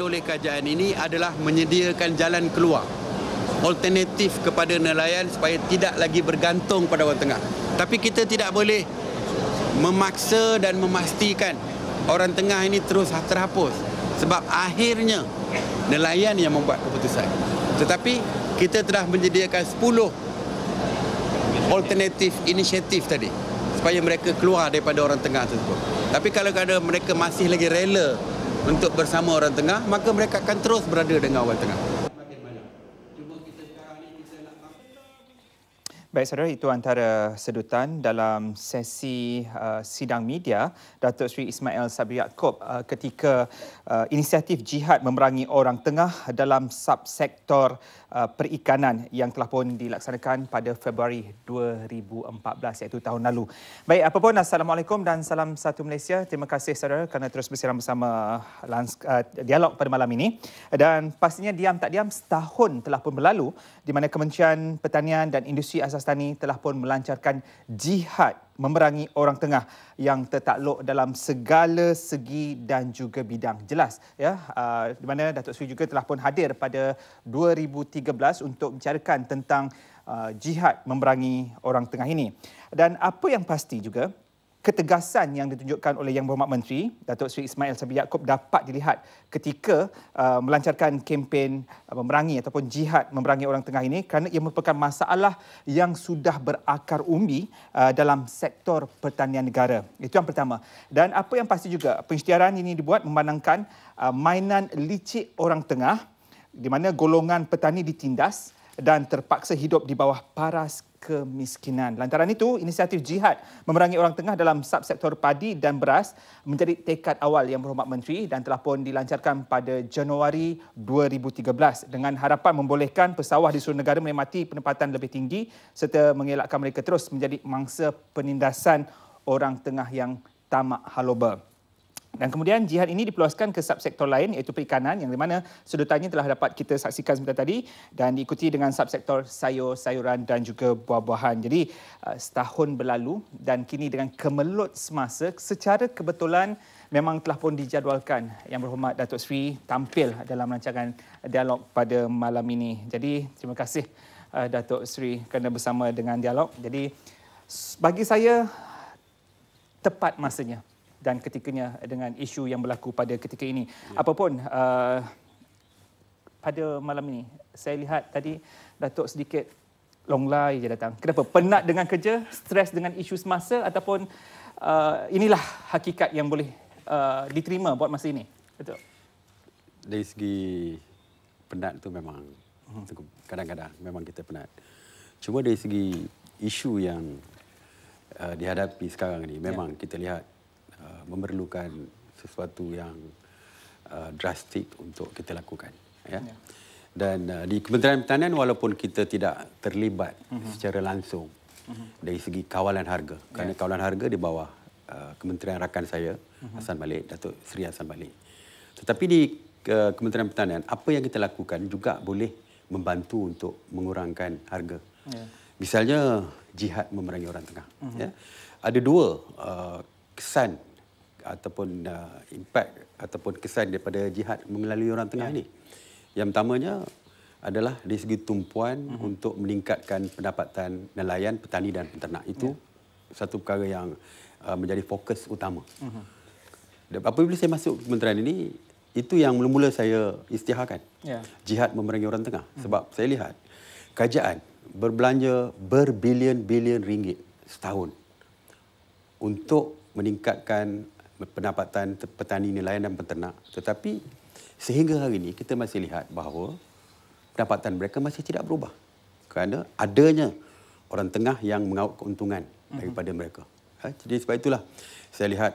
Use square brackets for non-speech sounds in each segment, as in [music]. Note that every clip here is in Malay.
oleh kerajaan ini adalah menyediakan jalan keluar alternatif kepada nelayan supaya tidak lagi bergantung pada orang tengah. Tapi kita tidak boleh memaksa dan memastikan orang tengah ini terus terhapus sebab akhirnya nelayan yang membuat keputusan. Tetapi kita telah menyediakan 10 alternatif inisiatif tadi supaya mereka keluar daripada orang tengah tersebut. Tapi kalau ada mereka masih lagi rela untuk bersama orang tengah maka mereka akan terus berada dengan orang tengah Baik saudara, itu antara sedutan dalam sesi uh, sidang media Datuk Sri Ismail Sabri Yaakob uh, ketika uh, inisiatif jihad memerangi orang tengah dalam subsektor uh, Uh, perikanan yang telah pun dilaksanakan pada Februari 2014 iaitu tahun lalu. Baik, apa pun, Assalamualaikum dan salam satu Malaysia. Terima kasih saudara kerana terus bersiaran bersama uh, dialog pada malam ini. Dan pastinya diam tak diam setahun telah pun berlalu di mana Kementerian Pertanian dan Industri Asas Tani telah pun melancarkan jihad memerangi orang tengah yang tertakluk dalam segala segi dan juga bidang jelas ya uh, di mana Datuk Sri juga telah pun hadir pada 2013 untuk bicarakan tentang uh, jihad memerangi orang tengah ini dan apa yang pasti juga ketegasan yang ditunjukkan oleh Yang Berhormat Menteri Datuk Seri Ismail Sabri Yaakob dapat dilihat ketika uh, melancarkan kempen uh, memerangi ataupun jihad memerangi orang tengah ini kerana ia merupakan masalah yang sudah berakar umbi uh, dalam sektor pertanian negara. Itu yang pertama. Dan apa yang pasti juga, pengisytiharan ini dibuat memandangkan uh, mainan licik orang tengah di mana golongan petani ditindas dan terpaksa hidup di bawah paras kemiskinan. Lantaran itu, inisiatif jihad memerangi orang tengah dalam subsektor padi dan beras menjadi tekad awal yang berhormat menteri dan telah pun dilancarkan pada Januari 2013 dengan harapan membolehkan pesawah di seluruh negara menikmati penempatan lebih tinggi serta mengelakkan mereka terus menjadi mangsa penindasan orang tengah yang tamak haloba. Dan kemudian jihad ini diperluaskan ke subsektor lain iaitu perikanan yang di mana sudutannya telah dapat kita saksikan sebentar tadi dan diikuti dengan subsektor sayur-sayuran dan juga buah-buahan. Jadi uh, setahun berlalu dan kini dengan kemelut semasa secara kebetulan memang telah pun dijadualkan yang berhormat Datuk Sri tampil dalam rancangan dialog pada malam ini. Jadi terima kasih uh, Datuk Sri kerana bersama dengan dialog. Jadi bagi saya tepat masanya dan ketikanya dengan isu yang berlaku pada ketika ini. Yeah. Apapun uh, pada malam ini saya lihat tadi Datuk sedikit longlai je datang. Kenapa? Penat dengan kerja, stres dengan isu semasa ataupun uh, inilah hakikat yang boleh uh, diterima buat masa ini. Datuk. Dari segi penat tu memang hmm. cukup kadang-kadang memang kita penat. Cuma dari segi isu yang uh, dihadapi sekarang ni ya. memang yeah. kita lihat Uh, memerlukan sesuatu yang uh, drastik untuk kita lakukan. Ya? Yeah. Dan uh, di Kementerian Pertanian walaupun kita tidak terlibat mm-hmm. secara langsung mm-hmm. dari segi kawalan harga, yes. kerana ya. kawalan harga di bawah uh, Kementerian rakan saya mm-hmm. Hasan Malik Datuk Seri Hasan Malik. Tetapi di uh, Kementerian Pertanian apa yang kita lakukan juga boleh membantu untuk mengurangkan harga. Yeah. Misalnya jihad memerangi orang tengah. Mm-hmm. Ya? Ada dua uh, kesan ataupun uh, impak ataupun kesan daripada jihad melalui orang tengah ya. ini? Yang pertamanya adalah dari segi tumpuan uh-huh. untuk meningkatkan pendapatan nelayan, petani dan peternak. Itu ya. satu perkara yang uh, menjadi fokus utama. Uh-huh. Apabila saya masuk kementerian ini, itu yang mula-mula saya istiharkan. Ya. Jihad memerangi orang tengah. Uh-huh. Sebab saya lihat, kerajaan berbelanja berbilion-bilion ringgit setahun untuk meningkatkan pendapatan petani nelayan dan peternak. Tetapi sehingga hari ini kita masih lihat bahawa pendapatan mereka masih tidak berubah. Kerana adanya orang tengah yang mengaut keuntungan mhm. daripada mereka. Ha, jadi sebab itulah saya lihat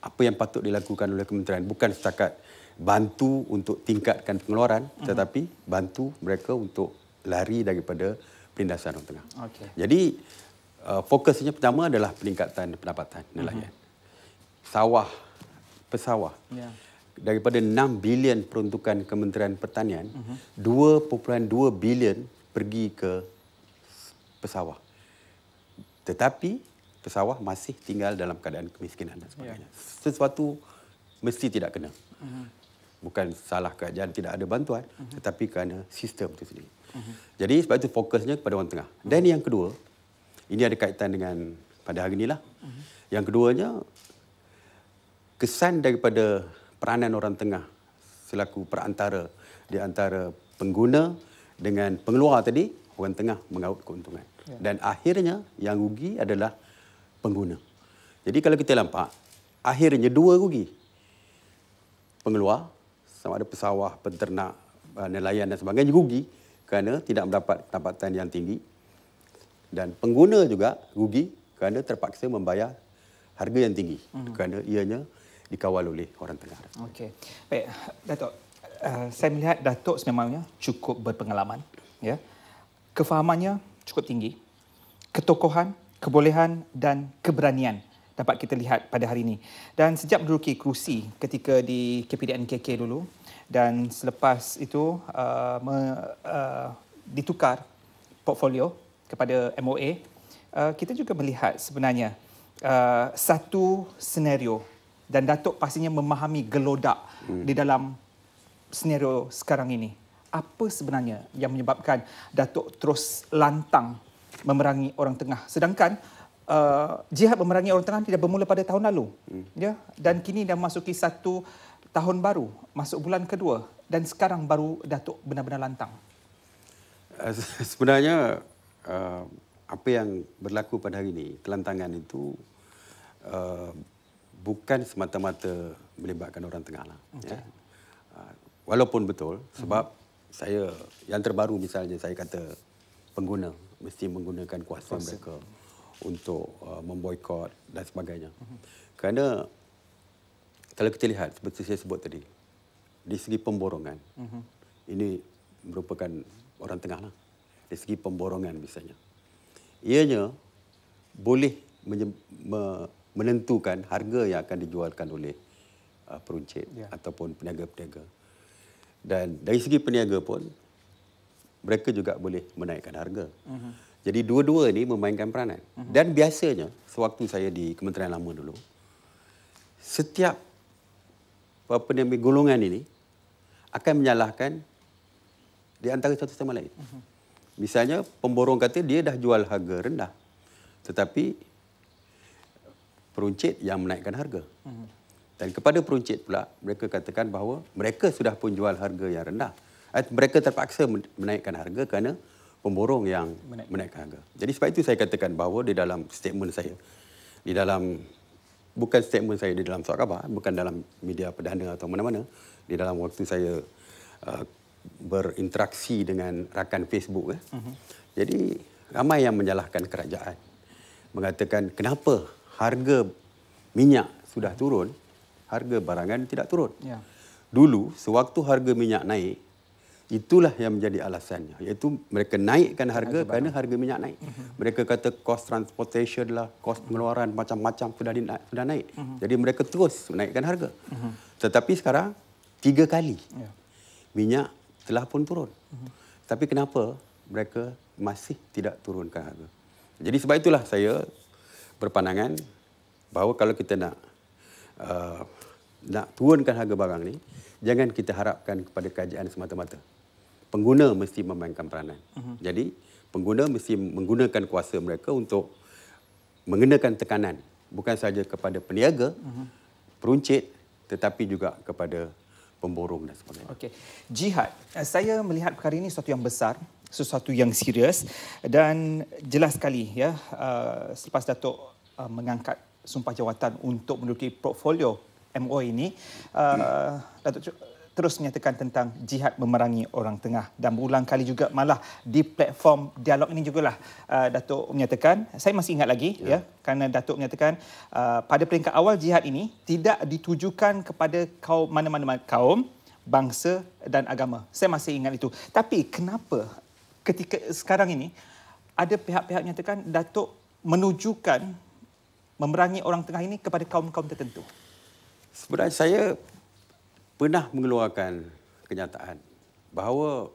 apa yang patut dilakukan oleh kementerian bukan setakat bantu untuk tingkatkan pengeluaran mhm. tetapi bantu mereka untuk lari daripada perindasan orang tengah. Okay. Jadi uh, fokusnya pertama adalah peningkatan pendapatan nelayan. Uh mhm. -huh sawah pesawah. Ya. Daripada 6 bilion peruntukan Kementerian Pertanian, mhm. uh-huh. 2.2 bilion pergi ke pesawah. Tetapi pesawah masih tinggal dalam keadaan kemiskinan dan sebagainya. Ya. Sesuatu mesti tidak kena. Uh-huh. Bukan salah kerajaan tidak ada bantuan, uh-huh. tetapi kerana sistem itu sendiri. Uh-huh. Jadi sebab itu fokusnya kepada orang tengah. Dan uh-huh. yang kedua, ini ada kaitan dengan pada hari ini Uh-huh. Yang keduanya, kesan daripada peranan orang tengah selaku perantara di antara pengguna dengan pengeluar tadi orang tengah mengaut keuntungan ya. dan akhirnya yang rugi adalah pengguna. Jadi kalau kita lampak akhirnya dua rugi. Pengeluar sama ada pesawah, penternak, eh, nelayan dan sebagainya rugi kerana tidak mendapat pendapatan yang tinggi. Dan pengguna juga rugi kerana terpaksa membayar harga yang tinggi. hmm Kerana ianya dikawal oleh orang tengah. Okey. Baik, Datuk. Uh, saya melihat Datuk sememangnya cukup berpengalaman, ya. Kefahamannya cukup tinggi. Ketokohan, kebolehan dan keberanian dapat kita lihat pada hari ini. Dan sejak menduduki kerusi ketika di KPDN KK dulu dan selepas itu uh, me, uh, ditukar portfolio kepada MOA, uh, kita juga melihat sebenarnya uh, satu senario dan datuk pastinya memahami gelodak hmm. di dalam senario sekarang ini. Apa sebenarnya yang menyebabkan datuk terus lantang memerangi orang tengah sedangkan Uh, jihad memerangi orang tengah tidak bermula pada tahun lalu. Hmm. Ya, dan kini dah memasuki satu tahun baru, masuk bulan kedua dan sekarang baru Datuk benar-benar lantang. Uh, [laughs] sebenarnya uh, apa yang berlaku pada hari ini, kelantangan itu uh, bukan semata-mata melibatkan orang tengah lah. Okay. Ya. Uh, walaupun betul, sebab mm -hmm. saya yang terbaru misalnya saya kata pengguna mesti menggunakan kuasa, kuasa. mereka untuk uh, memboikot dan sebagainya. Mm -hmm. Kerana kalau kita lihat seperti saya sebut tadi, di segi pemborongan mm -hmm. ini merupakan orang tengah lah. Di segi pemborongan misalnya, ianya boleh menyebabkan menentukan harga yang akan dijualkan oleh uh, peruncit ya. ataupun peniaga-peniaga. Dan dari segi peniaga pun, mereka juga boleh menaikkan harga. Uh mhm. -huh. Jadi dua-dua ini memainkan peranan. Uh mhm. -huh. Dan biasanya, sewaktu saya di Kementerian Lama dulu, setiap apa nama golongan ini akan menyalahkan di antara satu sama lain. Uh mhm. -huh. Misalnya, pemborong kata dia dah jual harga rendah. Tetapi peruncit yang menaikkan harga. Dan kepada peruncit pula, mereka katakan bahawa mereka sudah pun jual harga yang rendah. Eh, mereka terpaksa menaikkan harga kerana pemborong yang menaikkan harga. Jadi sebab itu saya katakan bahawa di dalam statement saya, di dalam bukan statement saya di dalam suara khabar, bukan dalam media perdana atau mana-mana, di dalam waktu saya uh, berinteraksi dengan rakan Facebook. Eh. Uh mhm. -huh. Jadi ramai yang menyalahkan kerajaan. Mengatakan kenapa harga minyak sudah turun, harga barangan tidak turun. Ya. Dulu, sewaktu harga minyak naik, itulah yang menjadi alasannya. Iaitu mereka naikkan harga, harga kerana harga minyak naik. Uh mhm. -huh. Mereka kata kos transportation lah, kos pengeluaran macam-macam sudah, sudah naik. Uh mhm. -huh. Jadi mereka terus naikkan harga. Uh mhm. -huh. Tetapi sekarang, tiga kali ya. minyak telah pun turun. Uh -huh. Tapi kenapa mereka masih tidak turunkan harga? Jadi sebab itulah saya berpandangan bahawa kalau kita nak uh, nak turunkan harga barang ni jangan kita harapkan kepada kajian semata-mata. Pengguna mesti memainkan peranan. Uh-huh. Jadi pengguna mesti menggunakan kuasa mereka untuk mengenakan tekanan bukan saja kepada peniaga, uh-huh. peruncit tetapi juga kepada pemborong dan sebagainya. Okay, Jihad. Eh, saya melihat perkara ini sesuatu yang besar sesuatu yang serius dan jelas sekali ya uh, selepas Datuk uh, mengangkat sumpah jawatan untuk menduduki portfolio MO ini uh, Datuk terus menyatakan tentang jihad memerangi orang tengah dan berulang kali juga malah di platform dialog ini jugalah uh, Datuk menyatakan saya masih ingat lagi ya, ya kerana Datuk menyatakan uh, pada peringkat awal jihad ini tidak ditujukan kepada kaum mana-mana kaum bangsa dan agama. Saya masih ingat itu. Tapi kenapa ketika sekarang ini ada pihak-pihak menyatakan Datuk menunjukkan memerangi orang tengah ini kepada kaum-kaum tertentu. Sebenarnya saya pernah mengeluarkan kenyataan bahawa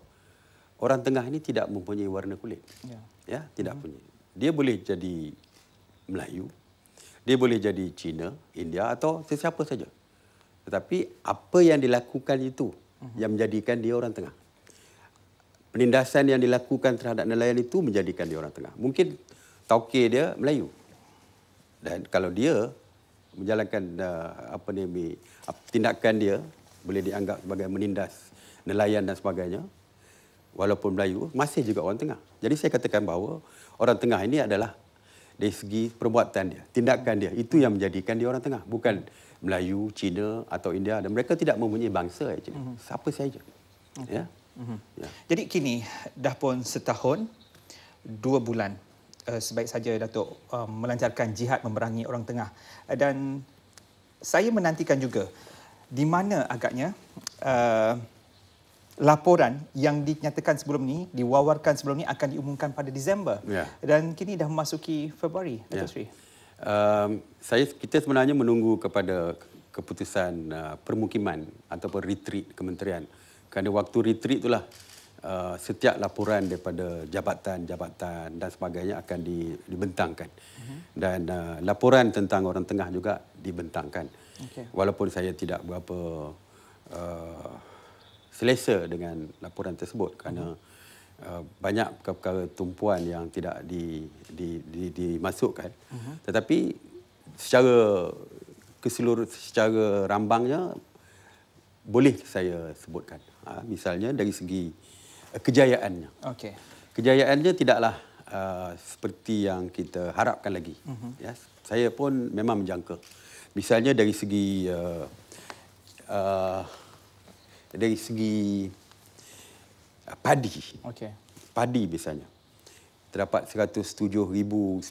orang tengah ini tidak mempunyai warna kulit. Ya. Ya, tidak hmm. punya. Dia boleh jadi Melayu, dia boleh jadi Cina, India atau sesiapa saja. Tetapi apa yang dilakukan itu hmm. yang menjadikan dia orang tengah penindasan yang dilakukan terhadap nelayan itu menjadikan dia orang tengah. Mungkin tauke dia Melayu. Dan kalau dia menjalankan uh, apa ni tindakan dia boleh dianggap sebagai menindas nelayan dan sebagainya walaupun Melayu masih juga orang tengah. Jadi saya katakan bahawa orang tengah ini adalah dari segi perbuatan dia, tindakan dia itu yang menjadikan dia orang tengah, bukan Melayu, Cina atau India dan mereka tidak mempunyai bangsa actually. Mhm. Siapa saja. Okay. Ya. Mm-hmm. Yeah. Jadi kini dah pun setahun dua bulan uh, sebaik saja datuk um, melancarkan jihad memerangi orang tengah uh, dan saya menantikan juga di mana agaknya uh, laporan yang dinyatakan sebelum ni diwawarkan sebelum ni akan diumumkan pada Disember yeah. dan kini dah memasuki Februari ya. Datuk yeah. Sri. Um, saya kita sebenarnya menunggu kepada keputusan uh, permukiman ataupun retreat kementerian kerana waktu retreat itulah uh, setiap laporan daripada jabatan-jabatan dan sebagainya akan di, dibentangkan. Mhm. Dan uh, laporan tentang orang tengah juga dibentangkan. Okay. Walaupun saya tidak berapa uh, selesa dengan laporan tersebut kerana mhm. uh, banyak perkara-perkara tumpuan yang tidak di, di, di, di, dimasukkan. Uh-huh. Tetapi secara keseluruhan secara rambangnya boleh saya sebutkan. Ha, misalnya dari segi eh, kejayaannya. Okay. Kejayaannya tidaklah uh, seperti yang kita harapkan lagi. Uh mhm. -huh. ya, saya pun memang menjangka. Misalnya dari segi uh, uh, dari segi padi. Okay. Padi biasanya Terdapat 107,900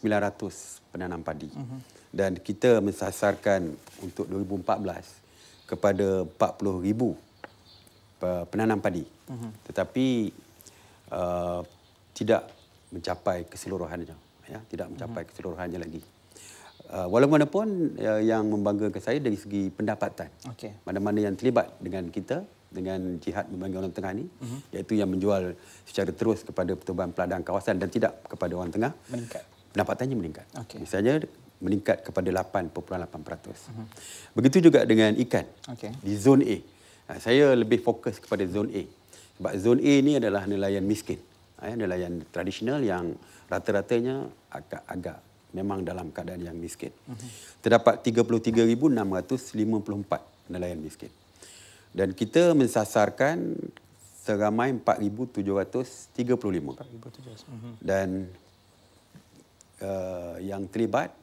penanam padi. Uh mhm. -huh. Dan kita mensasarkan untuk 2014 kepada 40,000 penanam padi. Uh mhm. -huh. Tetapi uh, tidak mencapai keseluruhannya. Ya, tidak mencapai mhm. keseluruhannya lagi. Uh, walaupun uh, ya, yang membanggakan saya dari segi pendapatan. Mana-mana okay. yang terlibat dengan kita, dengan jihad membanggakan orang tengah ini, uh mhm. -huh. iaitu yang menjual secara terus kepada pertubuhan peladang kawasan dan tidak kepada orang tengah. Meningkat. Pendapatannya meningkat. Okay. Misalnya meningkat kepada 8.8%. Begitu juga dengan ikan okay. di zon A. Ha, saya lebih fokus kepada zon A. Sebab zon A ini adalah nelayan miskin. Ha, ya, nelayan tradisional yang rata-ratanya agak-agak memang dalam keadaan yang miskin. Terdapat 33,654 nelayan miskin. Dan kita mensasarkan seramai 4,735. Mhm. Dan uh, yang terlibat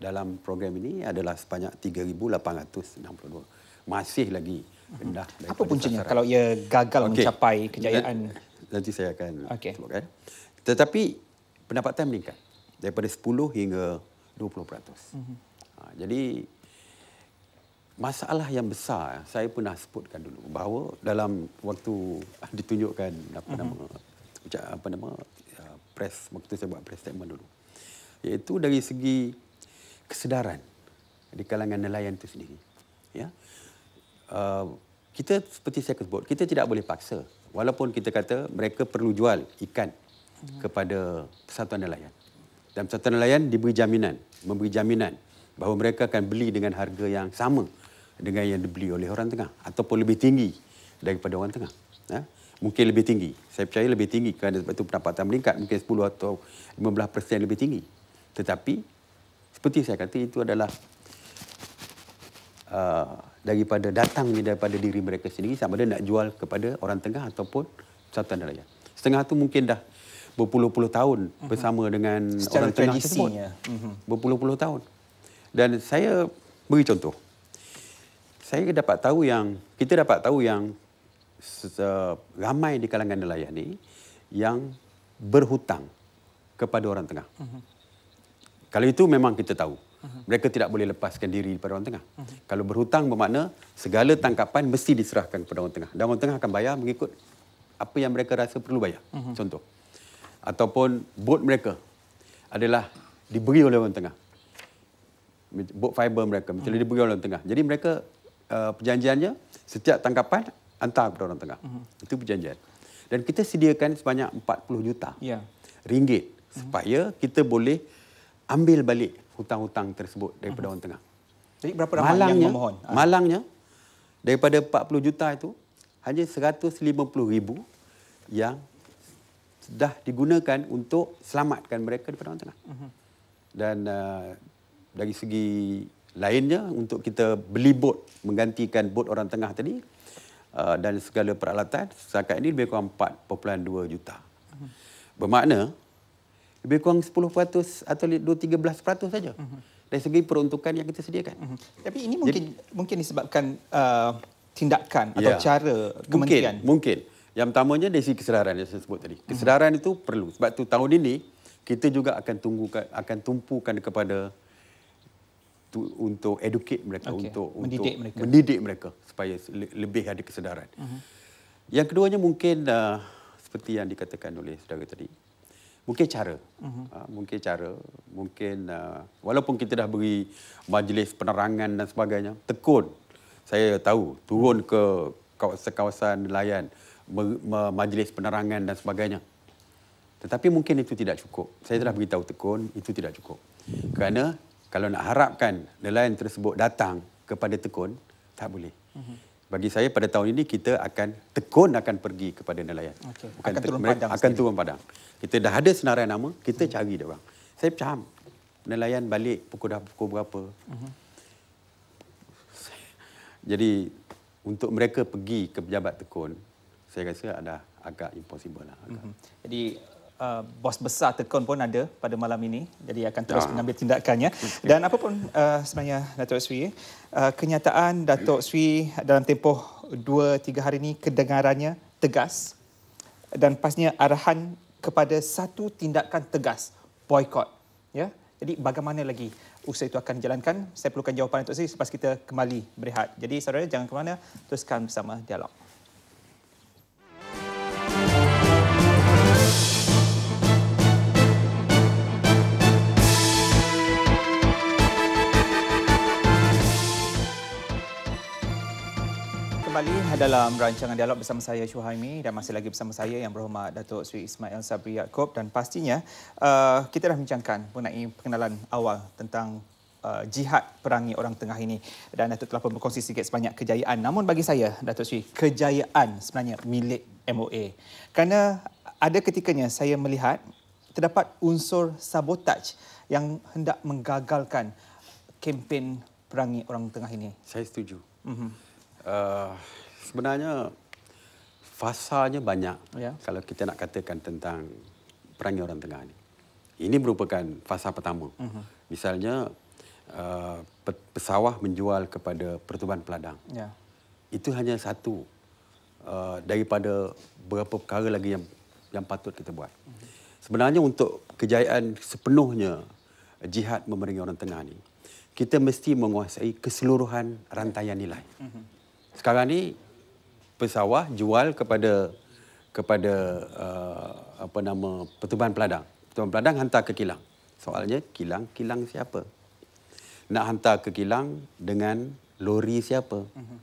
dalam program ini adalah sebanyak 3,862. Masih lagi mhm. rendah. Hmm. Apa puncanya sasaran. kalau ia gagal okay. mencapai kejayaan? Nanti saya akan okay. sebutkan. Eh. Tetapi pendapatan meningkat daripada 10 hingga 20%. Mm -hmm. ha, jadi masalah yang besar saya pernah sebutkan dulu bahawa dalam waktu [laughs] ditunjukkan apa mm -hmm. nama apa nama ya, press waktu saya buat press statement dulu iaitu dari segi kesedaran di kalangan nelayan itu sendiri. Ya? Uh, kita seperti saya sebut, kita tidak boleh paksa. Walaupun kita kata mereka perlu jual ikan mhm. kepada persatuan nelayan. Dan persatuan nelayan diberi jaminan, memberi jaminan bahawa mereka akan beli dengan harga yang sama dengan yang dibeli oleh orang tengah ataupun lebih tinggi daripada orang tengah. Ya? Mungkin lebih tinggi. Saya percaya lebih tinggi kerana sebab itu pendapatan meningkat mungkin 10 atau 15% lebih tinggi. Tetapi seperti saya kata itu adalah uh, daripada datangnya daripada diri mereka sendiri sama ada nak jual kepada orang tengah ataupun satu negara. Setengah tu mungkin dah berpuluh-puluh tahun mhm. bersama mm-hmm. dengan Secara orang tengah tersebut. Mm-hmm. Berpuluh-puluh tahun. Dan saya beri contoh. Saya dapat tahu yang kita dapat tahu yang ramai di kalangan nelayan ini yang berhutang kepada orang tengah. Mm-hmm. Kalau itu memang kita tahu. Mereka tidak boleh lepaskan diri kepada orang tengah. Kalau berhutang bermakna segala tangkapan mesti diserahkan kepada orang tengah. Dan orang tengah akan bayar mengikut apa yang mereka rasa perlu bayar. Contoh. Ataupun bot mereka adalah diberi oleh orang tengah. Bot fiber mereka mesti hmm. diberi oleh orang tengah. Jadi mereka uh, perjanjiannya setiap tangkapan hantar kepada orang tengah. Hmm. Itu perjanjian. Dan kita sediakan sebanyak 40 juta ya. ringgit hmm. supaya kita boleh ambil balik hutang-hutang tersebut daripada uh-huh. orang tengah. Jadi berapa ramai yang memohon? Ah. Malangnya daripada 40 juta itu hanya 150 ribu yang sudah digunakan untuk selamatkan mereka daripada orang tengah. Mhm. Dan uh, dari segi lainnya untuk kita beli bot menggantikan bot orang tengah tadi uh, dan segala peralatan setakat ini lebih kurang 4.2 juta. Mhm. Bermakna lebih kurang 10% atau 2 13% saja. Mhm. Dari segi peruntukan yang kita sediakan. Mm-hmm. Tapi ini mungkin Jadi, mungkin disebabkan uh, tindakan atau yeah. cara kementerian. Mungkin, mungkin. Yang pertamanya dari segi kesedaran yang saya sebut tadi. Mhm. Kesedaran mm-hmm. itu perlu. Sebab tu tahun ini kita juga akan tunggu akan tumpukan kepada tu, untuk educate mereka okay. untuk mendidik untuk mereka. mendidik mereka supaya lebih ada kesedaran. Mm-hmm. Yang keduanya mungkin uh, seperti yang dikatakan oleh saudara tadi, mungkin cara uh-huh. uh, mungkin cara mungkin uh, walaupun kita dah beri majlis penerangan dan sebagainya tekun saya tahu turun ke kawasan-kawasan nelayan majlis penerangan dan sebagainya tetapi mungkin itu tidak cukup saya telah beritahu tekun itu tidak cukup kerana kalau nak harapkan nelayan tersebut datang kepada tekun tak boleh uh-huh bagi saya pada tahun ini kita akan tekun akan pergi kepada nelayan. Okay. akan turun padang. Akan turun padang. Kita dah ada senarai nama, kita hmm. cari dia bang. Saya faham. Nelayan balik pukul dah pukul berapa. Hmm. Jadi untuk mereka pergi ke pejabat tekun, saya rasa ada agak impossible lah. Agak. Hmm. Jadi uh, bos besar tekun pun ada pada malam ini. Jadi akan terus ah. mengambil tindakannya. Okay. Dan apapun uh, sebenarnya Datuk Sri, uh, kenyataan Datuk Sri dalam tempoh 2-3 hari ini kedengarannya tegas dan pastinya arahan kepada satu tindakan tegas, boykot. Ya? Jadi bagaimana lagi usaha itu akan dijalankan? Saya perlukan jawapan Datuk Sri selepas kita kembali berehat. Jadi saudara jangan ke mana, teruskan bersama dialog. kembali dalam rancangan dialog bersama saya Syuhaimi dan masih lagi bersama saya yang berhormat Datuk Sri Ismail Sabri Yaakob dan pastinya uh, kita dah bincangkan mengenai perkenalan awal tentang uh, jihad perangi orang tengah ini dan Datuk telah pun berkongsi sikit sebanyak kejayaan namun bagi saya Datuk Sri kejayaan sebenarnya milik MOA kerana ada ketikanya saya melihat terdapat unsur sabotaj yang hendak menggagalkan kempen perangi orang tengah ini saya setuju mm-hmm. Eh, sebenarnya fasanya banyak ya. kalau kita nak katakan tentang perangai orang tengah ini. Ini merupakan fasa pertama. Uh mhm. -huh. Misalnya uh, pesawah menjual kepada pertubuhan peladang. Ya. Itu hanya satu uh, daripada beberapa perkara lagi yang yang patut kita buat. Uh mhm. -huh. Sebenarnya untuk kejayaan sepenuhnya jihad memerangi orang tengah ini, kita mesti menguasai keseluruhan rantaian nilai. Uh mhm. -huh sekarang ni pesawah jual kepada kepada uh, apa nama pertubuhan peladang. Pertubuhan peladang hantar ke kilang. Soalnya kilang kilang siapa? Nak hantar ke kilang dengan lori siapa? Mhm.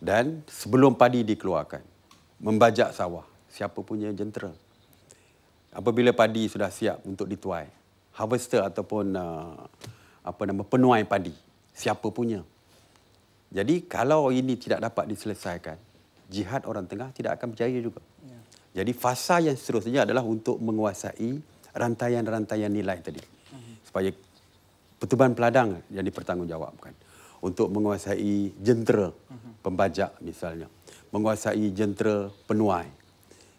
Dan sebelum padi dikeluarkan, membajak sawah, siapa punya jentera? Apabila padi sudah siap untuk dituai, harvester ataupun uh, apa nama penuai padi, siapa punya? Mm jadi kalau ini tidak dapat diselesaikan, jihad orang tengah tidak akan berjaya juga. Ya. Jadi fasa yang seterusnya adalah untuk menguasai rantaian-rantaian nilai tadi. Mhm. Supaya pertubuhan peladang yang dipertanggungjawabkan. Untuk menguasai jentera mhm. pembajak misalnya. Menguasai jentera penuai.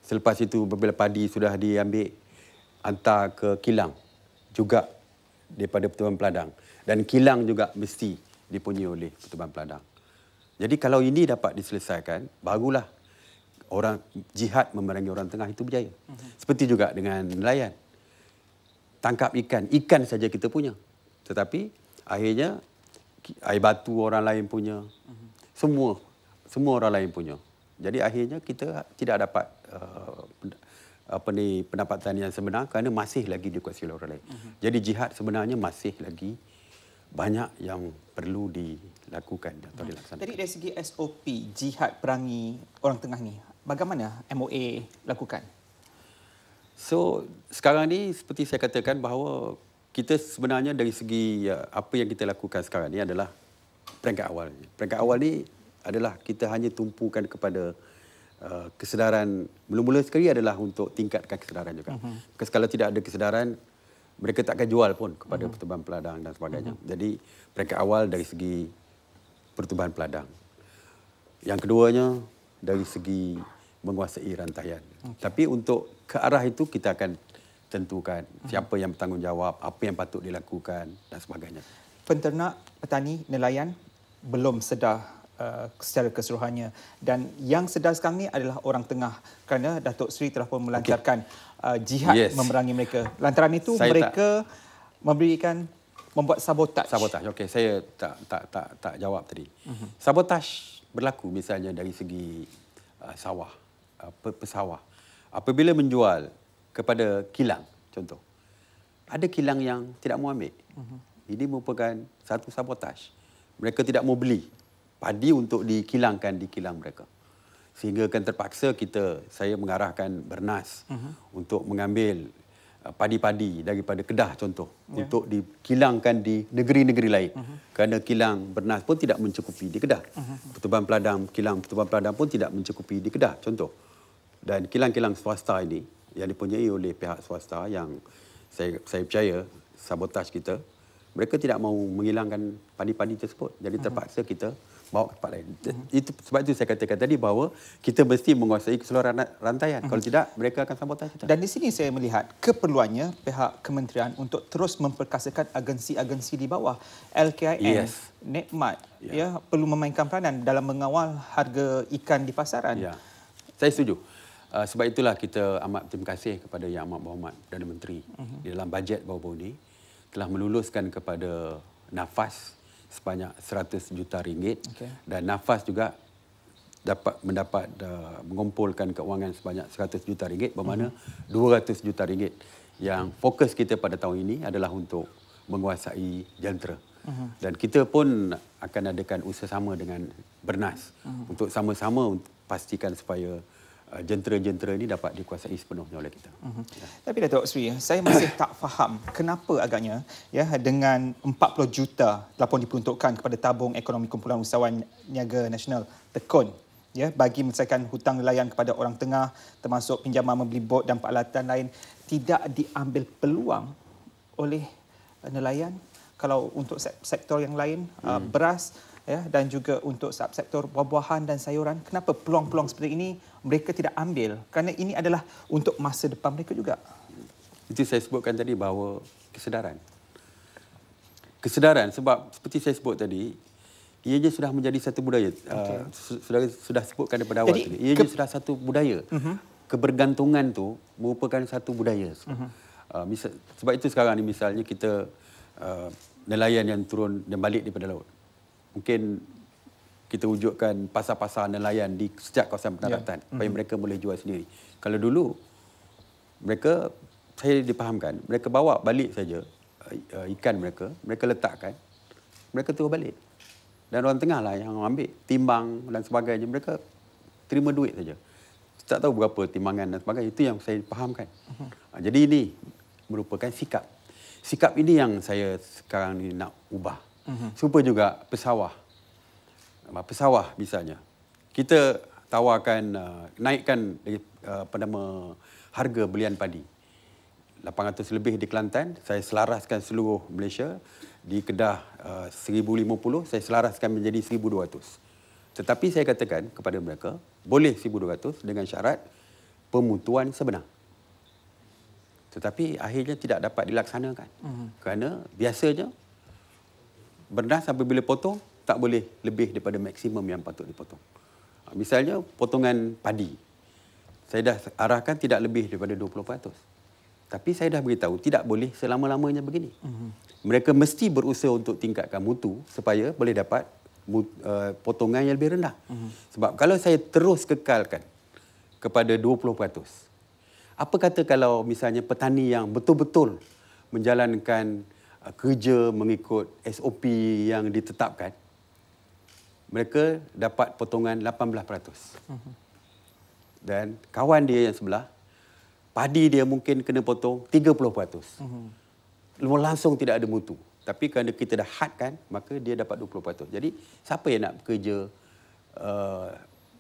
Selepas itu apabila padi sudah diambil, hantar ke kilang juga daripada pertubuhan peladang. Dan kilang juga mesti dipunyai oleh Pertubuhan Peladang. Jadi kalau ini dapat diselesaikan, barulah orang jihad memerangi orang tengah itu berjaya. Mhm. Seperti juga dengan nelayan. Tangkap ikan, ikan saja kita punya. Tetapi akhirnya air batu orang lain punya. Mhm. Semua semua orang lain punya. Jadi akhirnya kita tidak dapat uh, apa ni pendapatan yang sebenar kerana masih lagi dikuasai oleh orang lain. Mhm. Jadi jihad sebenarnya masih lagi banyak yang perlu dilakukan atau dilaksanakan. Jadi dari segi SOP jihad perangi orang tengah ni, bagaimana MOA lakukan? So sekarang ni seperti saya katakan bahawa kita sebenarnya dari segi ya, apa yang kita lakukan sekarang ni adalah peringkat awal. Peringkat awal ni adalah kita hanya tumpukan kepada uh, kesedaran mula-mula sekali adalah untuk tingkatkan kesedaran juga. Uh-huh. Kalau tidak ada kesedaran, mereka takkan jual pun kepada hmm. pertubuhan peladang dan sebagainya. Hmm. Jadi peringkat awal dari segi pertubuhan peladang. Yang keduanya dari segi menguasai rantaian. Okay. Tapi untuk ke arah itu kita akan tentukan hmm. siapa yang bertanggungjawab, apa yang patut dilakukan dan sebagainya. Penternak, petani, nelayan belum sedar uh, secara keseluruhannya dan yang sedar sekarang ni adalah orang tengah kerana Datuk Seri telah pun melancarkan uh, jihad yes. memerangi mereka. Lantaran itu saya mereka tak. memberikan membuat sabotaj. Sabotaj. Okey, saya tak tak tak tak jawab tadi. Mm -hmm. Sabotaj berlaku misalnya dari segi uh, sawah, uh, pesawah. Apabila menjual kepada kilang contoh. Ada kilang yang tidak mau ambil. Mm -hmm. Ini merupakan satu sabotaj. Mereka tidak mau beli padi untuk dikilangkan di kilang mereka sehingga kan terpaksa kita saya mengarahkan bernas uh-huh. untuk mengambil uh, padi-padi daripada Kedah contoh yeah. untuk dikilangkan di negeri-negeri lain uh-huh. kerana kilang bernas pun tidak mencukupi di Kedah. Uh-huh. Mhm. Pertubuhan peladang, kilang pertubuhan peladang pun tidak mencukupi di Kedah contoh. Dan kilang-kilang swasta ini yang dipunyai oleh pihak swasta yang saya saya percaya sabotaj kita mereka tidak mahu menghilangkan padi-padi tersebut. Jadi terpaksa kita bawa ke tempat lain. Mm-hmm. Itu sebab itu saya katakan tadi bahawa kita mesti menguasai keseluruhan rantaian. Mm-hmm. Kalau hmm. tidak, mereka akan sabotase kita. Dan di sini saya melihat keperluannya pihak kementerian untuk terus memperkasakan agensi-agensi di bawah LKIN, yes. Netmat yeah. ya perlu memainkan peranan dalam mengawal harga ikan di pasaran. Yeah. Saya setuju. Uh, sebab itulah kita amat terima kasih kepada Yang Amat Berhormat Perdana Menteri uh-huh. di dalam bajet baru-baru ini telah meluluskan kepada nafas sebanyak 100 juta ringgit okay. dan Nafas juga dapat mendapat uh, mengumpulkan keuangan sebanyak 100 juta ringgit bermakna mm-hmm. 200 juta ringgit yang fokus kita pada tahun ini adalah untuk menguasai jentera. Mm-hmm. Dan kita pun akan adakan usaha sama dengan Bernas mm-hmm. untuk sama-sama pastikan supaya Uh, jentera-jentera ini dapat dikuasai sepenuhnya oleh kita. Mm-hmm. Ya. Tapi Datuk Sri, saya masih [coughs] tak faham kenapa agaknya ya dengan 40 juta telah pun diperuntukkan kepada tabung ekonomi kumpulan usahawan niaga nasional Tekun ya bagi menyelesaikan hutang nelayan kepada orang tengah termasuk pinjaman membeli bot dan peralatan lain tidak diambil peluang oleh uh, nelayan kalau untuk sektor yang lain mm. beras ya dan juga untuk subsektor buah-buahan dan sayuran kenapa peluang-peluang seperti ini mereka tidak ambil kerana ini adalah untuk masa depan mereka juga itu saya sebutkan tadi bahawa kesedaran kesedaran sebab seperti saya sebut tadi ia je sudah menjadi satu budaya okay. uh, sudah sudah sebutkan daripada awal tadi ia ke... je sudah satu budaya uh-huh. kebergantungan tu merupakan satu budaya uh-huh. uh, misal, sebab itu sekarang ni misalnya kita uh, nelayan yang turun dan balik daripada laut mungkin kita wujudkan pasar-pasar nelayan di setiap kawasan pendaratan ya. supaya mhm. mereka boleh jual sendiri. Kalau dulu mereka saya dipahamkan, mereka bawa balik saja eh, eh, ikan mereka, mereka letakkan, mereka terus balik. Dan orang tengah lah yang ambil timbang dan sebagainya, mereka terima duit saja. Tak tahu berapa timbangan dan sebagainya, itu yang saya fahamkan. Mhm. Ah, jadi ini merupakan sikap. Sikap ini yang saya sekarang ini nak ubah. -hmm. Serupa juga pesawah. Pesawah misalnya. Kita tawarkan, uh, naikkan eh, uh, penama harga belian padi. 800 lebih di Kelantan, saya selaraskan seluruh Malaysia. Di Kedah uh, 1,050, saya selaraskan menjadi 1,200. Tetapi saya katakan kepada mereka, boleh 1,200 dengan syarat pemutuan sebenar. Tetapi akhirnya tidak dapat dilaksanakan. Uh mhm. -huh. Kerana biasanya bernas sampai bila potong tak boleh lebih daripada maksimum yang patut dipotong. Ah, misalnya potongan padi. Saya dah arahkan tidak lebih daripada 20%. Tapi saya dah beritahu tidak boleh selama-lamanya begini. Mhm. Mereka mesti berusaha untuk tingkatkan mutu supaya boleh dapat eh, potongan yang lebih rendah. Mhm. Sebab kalau saya terus kekalkan kepada 20%. Apa kata kalau misalnya petani yang betul-betul menjalankan Uh, kerja mengikut SOP yang ditetapkan, mereka dapat potongan 18%. Mhm. Dan kawan dia yang sebelah, padi dia mungkin kena potong 30%. Mhm. Langsung tidak ada mutu. Tapi kerana kita dah hadkan, maka dia dapat 20%. Jadi, siapa yang nak bekerja, uh,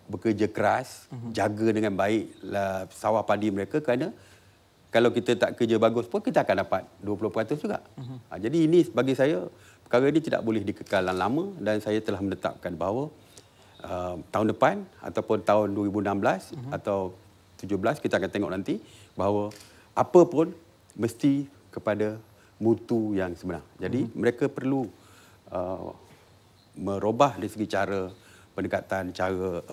bekerja keras, mhm. jaga dengan baik lah sawah padi mereka kerana kalau kita tak kerja bagus pun kita akan dapat 20% juga. Ha, jadi ini bagi saya perkara ini tidak boleh dikekalkan lama dan saya telah menetapkan bahawa uh, tahun depan ataupun tahun 2016 uhum. atau 17 kita akan tengok nanti bahawa apa pun mesti kepada mutu yang sebenar. Jadi uhum. mereka perlu uh, merubah dari segi cara pendekatan cara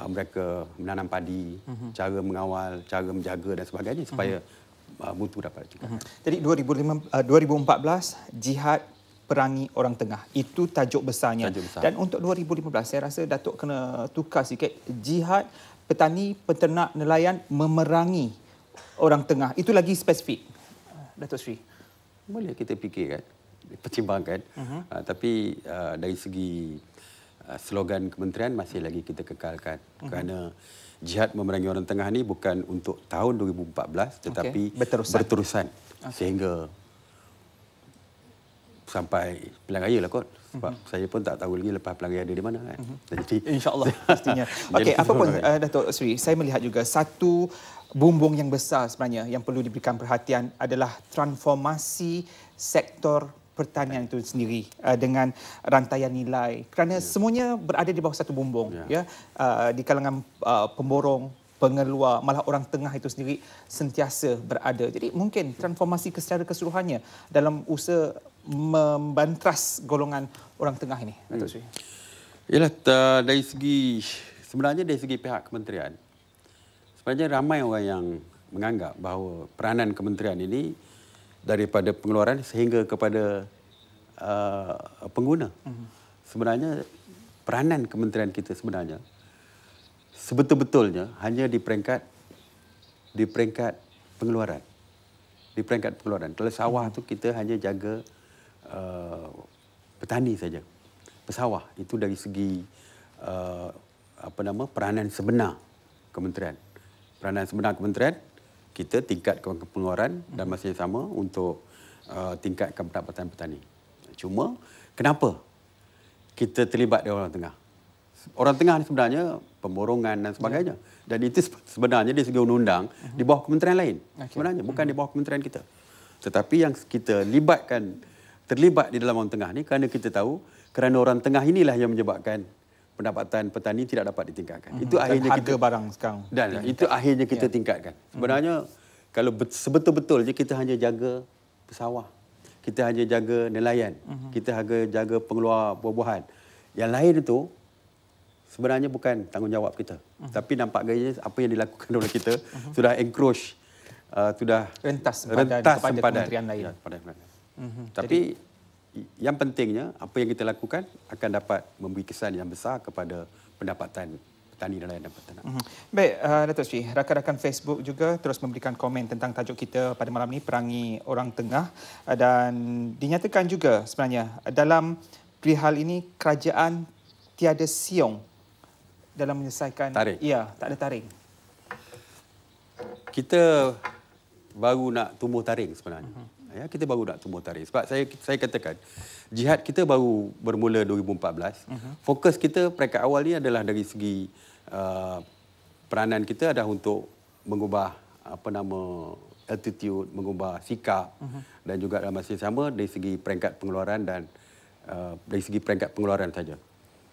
uh, mereka menanam padi, uh-huh. cara mengawal, cara menjaga dan sebagainya mhm. supaya uh-huh. uh, mutu dapat cukup. Uh-huh. Mhm. Jadi 2005, 2014 uh, jihad perangi orang tengah. Itu tajuk besarnya. Tajuk besar. Dan untuk 2015 saya rasa Datuk kena tukar sikit jihad petani, peternak, nelayan memerangi orang tengah. Itu lagi spesifik. Datuk Sri. Boleh kita fikirkan, pertimbangkan. Uh-huh. Uh, tapi uh, dari segi Ah, slogan kementerian masih lagi kita kekalkan mm-hmm. kerana jihad memerangi orang tengah ni bukan untuk tahun 2014 tetapi okay. berterusan, berterusan. Okay. sehingga sampai pelang raya lah kot mhm. sebab mm-hmm. saya pun tak tahu lagi lepas pelang raya ada di mana kan mm-hmm. jadi [laughs] insyaallah pastinya [laughs] okey apa pun uh, Datuk Sri saya melihat juga satu bumbung yang besar sebenarnya yang perlu diberikan perhatian adalah transformasi sektor pertanian itu sendiri uh, dengan rantaian nilai kerana ya. semuanya berada di bawah satu bumbung ya, ya uh, di kalangan uh, pemborong pengeluar malah orang tengah itu sendiri sentiasa berada jadi mungkin transformasi secara keseluruhannya dalam usaha membantras golongan orang tengah ini ya. Datuk Sri. Yalah dari segi sebenarnya dari segi pihak kementerian sebenarnya ramai orang yang menganggap bahawa peranan kementerian ini daripada pengeluaran sehingga kepada uh, pengguna. Mhm. Sebenarnya peranan kementerian kita sebenarnya sebetul-betulnya hanya di peringkat di peringkat pengeluaran. Di peringkat pengeluaran. Kalau sawah hmm. tu kita hanya jaga uh, petani saja. Pesawah itu dari segi uh, apa nama peranan sebenar kementerian. Peranan sebenar kementerian kita tingkat pengeluaran dan masih sama untuk uh, tingkatkan pendapatan petani. Cuma kenapa kita terlibat di orang tengah? Orang tengah ni sebenarnya pemborongan dan sebagainya. Dan itu sebenarnya di segi undang-undang di bawah kementerian lain. Okay. Sebenarnya bukan di hmm. bawah kementerian kita. Tetapi yang kita libatkan terlibat di dalam orang tengah ni kerana kita tahu kerana orang tengah inilah yang menyebabkan pendapatan petani tidak dapat ditingkatkan. Mm-hmm. Itu akhirnya harga kita barang sekarang. Dan tingkat. itu akhirnya kita yeah. tingkatkan. Mhm. Sebenarnya mm-hmm. kalau sebetul-betul je kita hanya jaga pesawah. Kita hanya jaga nelayan. Mm-hmm. Kita hanya jaga pengeluar buah-buahan. Yang lain itu sebenarnya bukan tanggungjawab kita. Mm-hmm. Tapi nampak gaya apa yang dilakukan oleh kita mm-hmm. sudah encroach uh, sudah rentas, rentas kepada, kepada kementerian lain. Ya, Mm-hmm. Tapi Jadi, yang pentingnya apa yang kita lakukan akan dapat memberi kesan yang besar kepada pendapatan petani dan layanan peternak. Mhm. Baik, uh, Datuk Sri, rakan-rakan Facebook juga terus memberikan komen tentang tajuk kita pada malam ini, Perangi Orang Tengah. dan dinyatakan juga sebenarnya dalam perihal ini, kerajaan tiada siung dalam menyelesaikan... Tarik. Ya, tak ada taring. Kita baru nak tumbuh taring sebenarnya. Uh-huh ya kita baru nak tumbuh tarik sebab saya saya katakan jihad kita baru bermula 2014 uh-huh. Mhm. fokus kita peringkat awal ni adalah dari segi uh, peranan kita adalah untuk mengubah apa nama attitude mengubah sikap uh-huh. dan juga dalam masa yang sama dari segi peringkat pengeluaran dan uh, dari segi peringkat pengeluaran saja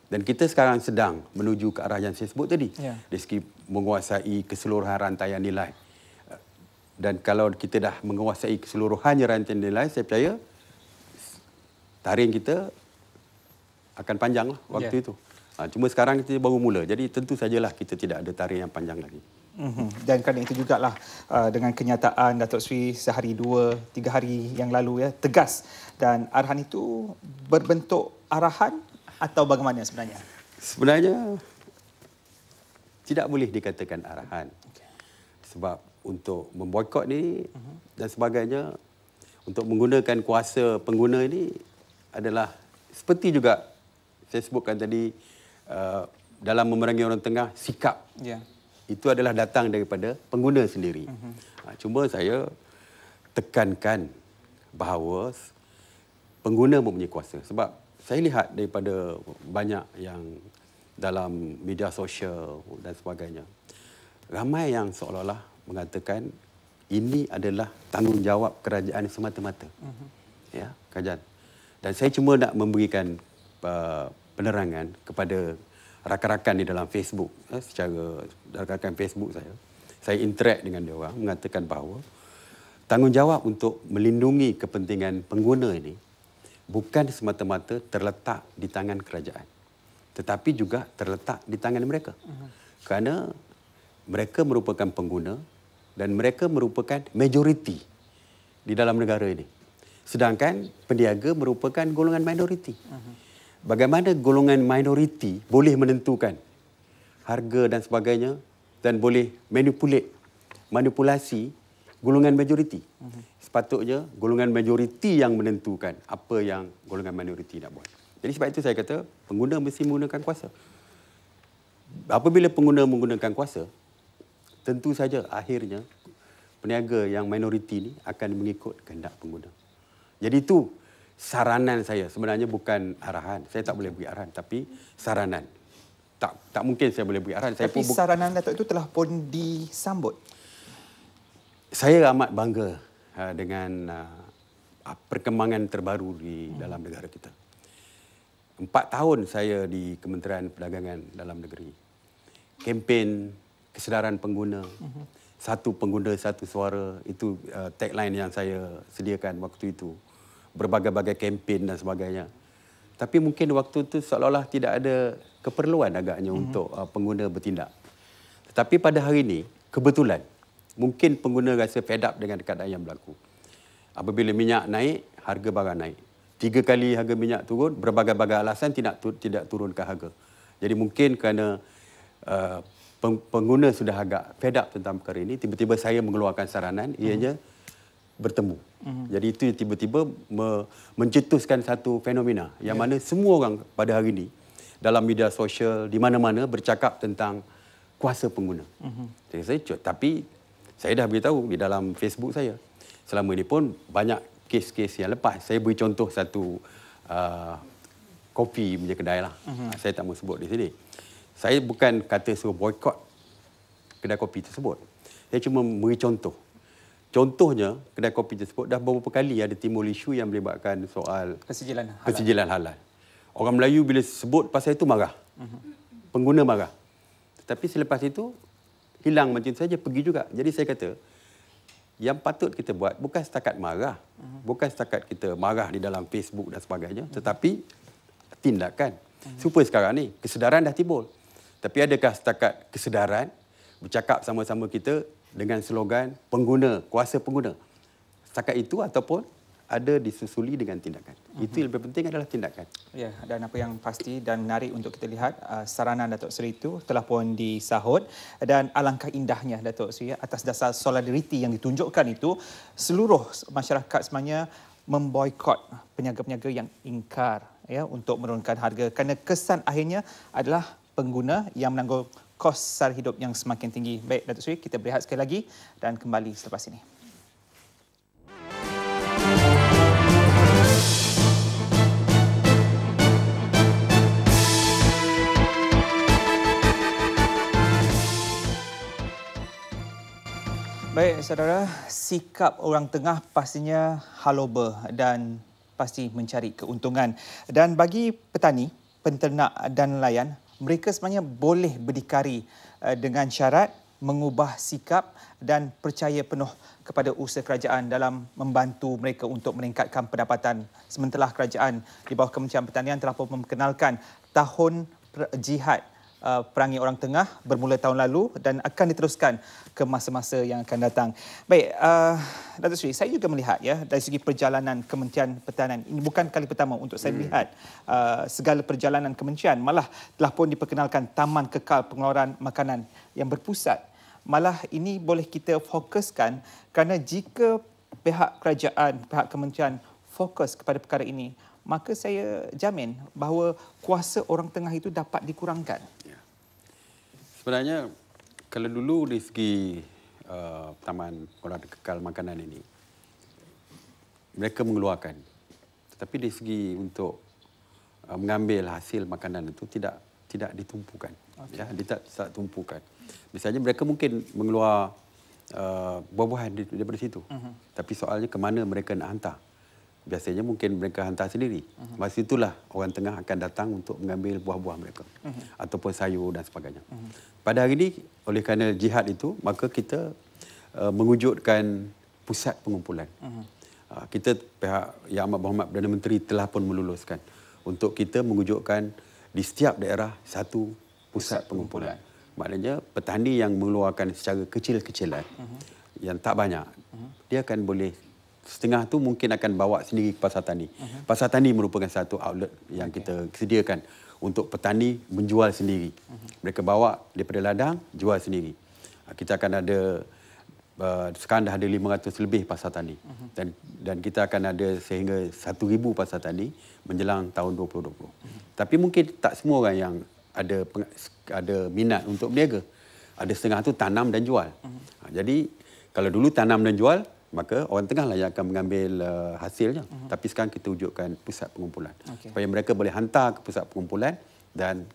dan kita sekarang sedang menuju ke arah yang saya sebut tadi yeah. dari segi menguasai keseluruhan rantaian nilai dan kalau kita dah menguasai keseluruhannya rantai nilai, saya percaya taring kita akan panjang lah waktu yeah. itu. Ha, cuma sekarang kita baru mula. Jadi tentu sajalah kita tidak ada taring yang panjang lagi. Mm-hmm. Dan kerana itu juga uh, dengan kenyataan Datuk Sri sehari dua, tiga hari yang lalu ya tegas. Dan arahan itu berbentuk arahan atau bagaimana sebenarnya? Sebenarnya tidak boleh dikatakan arahan. Okay. Sebab untuk memboikot ini dan sebagainya untuk menggunakan kuasa pengguna ini adalah seperti juga saya sebutkan tadi uh, dalam memerangi orang tengah sikap ya. itu adalah datang daripada pengguna sendiri. Uh mhm. -huh. Ha, cuma saya tekankan bahawa pengguna mempunyai kuasa sebab saya lihat daripada banyak yang dalam media sosial dan sebagainya ramai yang seolah-olah mengatakan ini adalah tanggungjawab kerajaan semata-mata. Uh-huh. Ya, kerajaan. Dan saya cuma nak memberikan uh, penerangan kepada rakan-rakan di dalam Facebook ya, secara rakan-rakan Facebook saya. Saya interact dengan dia orang mengatakan bahawa tanggungjawab untuk melindungi kepentingan pengguna ini bukan semata-mata terletak di tangan kerajaan tetapi juga terletak di tangan mereka. Uh-huh. Kerana mereka merupakan pengguna dan mereka merupakan majoriti di dalam negara ini. Sedangkan peniaga merupakan golongan minoriti. Bagaimana golongan minoriti boleh menentukan harga dan sebagainya dan boleh manipulate, manipulasi golongan majoriti? Sepatutnya golongan majoriti yang menentukan apa yang golongan minoriti nak buat. Jadi sebab itu saya kata pengguna mesti menggunakan kuasa. Apabila pengguna menggunakan kuasa, tentu saja akhirnya peniaga yang minoriti ini akan mengikut kehendak pengguna. Jadi itu saranan saya. Sebenarnya bukan arahan. Saya tak boleh beri arahan tapi saranan. Tak tak mungkin saya boleh beri arahan. Tapi pun saranan Datuk itu telah pun disambut. Saya amat bangga uh, dengan uh, perkembangan terbaru di hmm. dalam negara kita. Empat tahun saya di Kementerian Perdagangan dalam negeri. Kempen kesedaran pengguna. Satu pengguna, satu suara. Itu uh, tagline yang saya sediakan waktu itu. Berbagai-bagai kempen dan sebagainya. Tapi mungkin waktu itu seolah-olah tidak ada keperluan agaknya uh-huh. untuk uh, pengguna bertindak. Tetapi pada hari ini, kebetulan, mungkin pengguna rasa fed up dengan keadaan yang berlaku. Apabila minyak naik, harga barang naik. Tiga kali harga minyak turun, berbagai-bagai alasan tidak tidak turunkan harga. Jadi mungkin kerana uh, pengguna sudah agak fed up tentang perkara ini, tiba-tiba saya mengeluarkan saranan ianya hmm. bertemu. Hmm. Jadi itu tiba-tiba me mencetuskan satu fenomena yang yeah. mana semua orang pada hari ini dalam media sosial di mana-mana bercakap tentang kuasa pengguna. Hmm. saya cut. Tapi saya dah beritahu di dalam Facebook saya, selama ini pun banyak kes-kes yang lepas. Saya beri contoh satu uh, kopi punya kedai lah. Hmm. Saya tak mau sebut di sini. Hmm. Saya bukan kata suruh boykot kedai kopi tersebut. Saya cuma beri contoh. Contohnya, kedai kopi tersebut dah beberapa kali ada timbul isu yang melibatkan soal kesijilan halal. Kesijilan halal. Orang Melayu bila sebut pasal itu marah. Mhm. Pengguna marah. Tetapi selepas itu, hilang macam saja, pergi juga. Jadi saya kata, yang patut kita buat bukan setakat marah. Mhm. Bukan setakat kita marah di dalam Facebook dan sebagainya. Mhm. Tetapi tindakan. supaya sekarang ni, kesedaran dah timbul. Tapi adakah setakat kesedaran bercakap sama-sama kita dengan slogan pengguna, kuasa pengguna? Setakat itu ataupun ada disusuli dengan tindakan. Itu uh-huh. yang lebih penting adalah tindakan. Ya, dan apa yang pasti dan menarik untuk kita lihat uh, saranan Datuk Seri itu telah pun disahut dan alangkah indahnya Datuk Seri ya, atas dasar solidariti yang ditunjukkan itu seluruh masyarakat semanya memboikot peniaga-peniaga yang ingkar ya untuk menurunkan harga kerana kesan akhirnya adalah pengguna yang menanggung kos sar hidup yang semakin tinggi. Baik, Datuk Sri, kita berehat sekali lagi dan kembali selepas ini. Baik, saudara, sikap orang tengah pastinya haloba dan pasti mencari keuntungan. Dan bagi petani, penternak dan nelayan, mereka sebenarnya boleh berdikari eh, dengan syarat mengubah sikap dan percaya penuh kepada usaha kerajaan dalam membantu mereka untuk meningkatkan pendapatan. Sementara kerajaan di bawah Kementerian Pertanian telah pun memperkenalkan tahun jihad Uh, Perangi Orang Tengah bermula tahun lalu dan akan diteruskan ke masa-masa yang akan datang. Baik, uh, Datuk Sri, saya juga melihat ya dari segi perjalanan Kementerian Pertahanan. Ini bukan kali pertama untuk saya hmm. melihat uh, segala perjalanan kementerian malah telah pun diperkenalkan Taman Kekal Pengeluaran Makanan yang berpusat. Malah ini boleh kita fokuskan kerana jika pihak kerajaan, pihak kementerian fokus kepada perkara ini, maka saya jamin bahawa kuasa orang tengah itu dapat dikurangkan. Sebenarnya kalau dulu di segi uh, taman orang kekal makanan ini mereka mengeluarkan tetapi di segi untuk uh, mengambil hasil makanan itu tidak tidak ditumpukan okay. ya dia tak, tak tumpukan misalnya mereka mungkin mengeluarkan uh, buah-buahan daripada situ uh-huh. tapi soalnya ke mana mereka nak hantar biasanya mungkin mereka hantar sendiri. Uh-huh. Masa itulah orang tengah akan datang untuk mengambil buah-buah mereka uh-huh. ataupun sayur dan sebagainya. Uh-huh. Pada hari ini oleh kerana jihad itu maka kita uh, mengujudkan pusat pengumpulan. Uh-huh. Uh, kita pihak Yang Amat Berhormat Perdana Menteri telah pun meluluskan untuk kita mengujudkan di setiap daerah satu pusat, pusat pengumpulan. pengumpulan. Maknanya petani yang mengeluarkan secara kecil-kecilan uh-huh. yang tak banyak uh-huh. dia akan boleh setengah tu mungkin akan bawa sendiri ke pasar tani. Uh-huh. Pasar tani merupakan satu outlet yang okay. kita sediakan untuk petani menjual sendiri. Uh-huh. Mereka bawa daripada ladang, jual sendiri. Ah, kita akan ada uh, sekarang dah ada 500 lebih pasar tani uh-huh. dan dan kita akan ada sehingga 1000 pasar tani menjelang tahun 2020. Uh-huh. Tapi mungkin tak semua orang yang ada ada minat untuk berniaga. Ada setengah tu tanam dan jual. Uh-huh. Jadi kalau dulu tanam dan jual maka orang tengahlah yang akan mengambil uh, hasilnya. Uh mhm. -huh. Tapi sekarang kita wujudkan pusat pengumpulan. Okay. Supaya mereka boleh hantar ke pusat pengumpulan dan